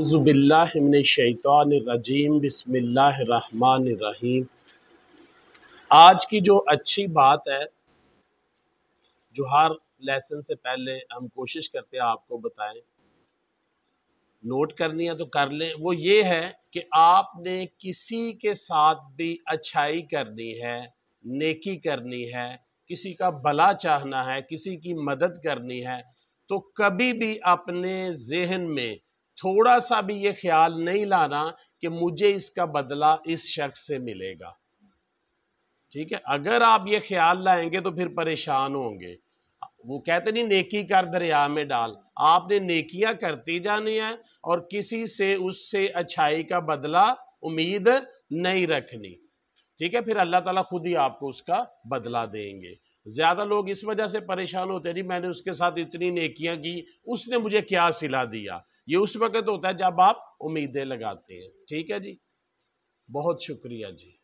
उज़बिल्लिमिनशैतरजीम बसमीम आज की जो अच्छी बात है जो हर लेसन से पहले हम कोशिश करते हैं आपको बताएं नोट करनी है तो कर लें वो ये है कि आपने किसी के साथ भी अच्छाई करनी है नेकी करनी है किसी का भला चाहना है किसी की मदद करनी है तो कभी भी अपने जहन में थोड़ा सा भी ये ख्याल नहीं लाना कि मुझे इसका बदला इस शख्स से मिलेगा ठीक है अगर आप ये ख्याल लाएंगे तो फिर परेशान होंगे वो कहते नहीं नेकी कर दरिया में डाल आपने नेकियां करती जानी है और किसी से उससे अच्छाई का बदला उम्मीद नहीं रखनी ठीक है फिर अल्लाह ताला खुद ही आपको उसका बदला देंगे ज़्यादा लोग इस वजह से परेशान होते हैं जी मैंने उसके साथ इतनी नेकियां की उसने मुझे क्या सिला दिया ये उस वक़्त होता है जब आप उम्मीदें लगाते हैं ठीक है जी बहुत शुक्रिया जी